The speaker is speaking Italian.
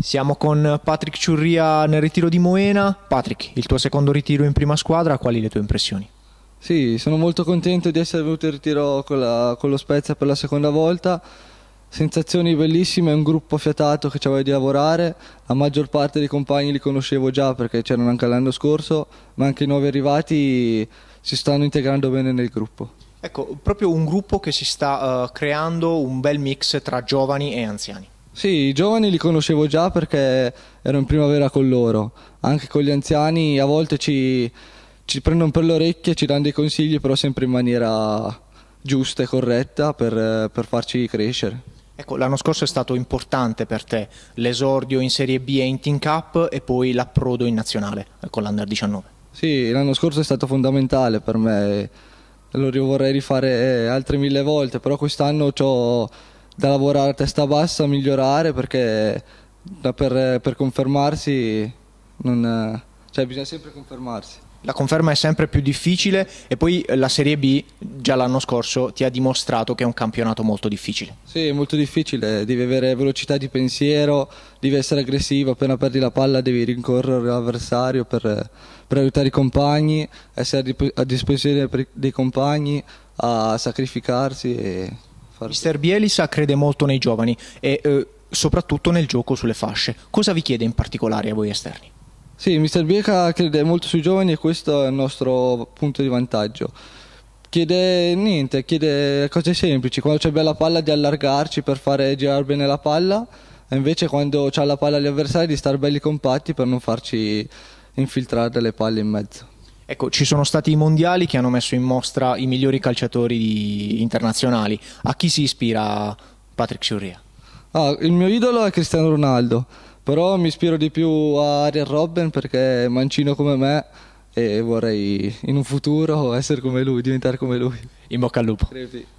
Siamo con Patrick Ciurria nel ritiro di Moena. Patrick, il tuo secondo ritiro in prima squadra, quali le tue impressioni? Sì, sono molto contento di essere venuto in ritiro con, la, con lo Spezia per la seconda volta. Sensazioni bellissime, un gruppo fiatato che ci aveva di lavorare, la maggior parte dei compagni li conoscevo già perché c'erano anche l'anno scorso, ma anche i nuovi arrivati si stanno integrando bene nel gruppo. Ecco, proprio un gruppo che si sta uh, creando un bel mix tra giovani e anziani. Sì, i giovani li conoscevo già perché ero in primavera con loro. Anche con gli anziani a volte ci, ci prendono per le orecchie, ci danno dei consigli, però sempre in maniera giusta e corretta per, per farci crescere. Ecco, l'anno scorso è stato importante per te l'esordio in Serie B e in Team Cup e poi l'approdo in nazionale eh, con l'Under 19. Sì, l'anno scorso è stato fondamentale per me, lo vorrei rifare eh, altre mille volte, però quest'anno ho da lavorare a testa bassa, migliorare perché per, per confermarsi non, cioè bisogna sempre confermarsi. La conferma è sempre più difficile e poi la Serie B già l'anno scorso ti ha dimostrato che è un campionato molto difficile. Sì, è molto difficile, devi avere velocità di pensiero, devi essere aggressivo, appena perdi la palla devi rincorrere l'avversario per, per aiutare i compagni, essere a disposizione dei compagni, a sacrificarsi e Mister Bielisa crede molto nei giovani e eh, soprattutto nel gioco sulle fasce. Cosa vi chiede in particolare a voi esterni? Sì, Mister Bielisa crede molto sui giovani e questo è il nostro punto di vantaggio. Chiede niente, chiede cose semplici, quando c'è bella palla di allargarci per fare girare bene la palla, e invece quando c'è la palla agli avversari di stare belli compatti per non farci infiltrare delle palle in mezzo. Ecco, ci sono stati i mondiali che hanno messo in mostra i migliori calciatori internazionali. A chi si ispira Patrick Sciurria? Ah, il mio idolo è Cristiano Ronaldo, però mi ispiro di più a Ariel Robben perché è mancino come me e vorrei in un futuro essere come lui, diventare come lui. In bocca al lupo. Crepi.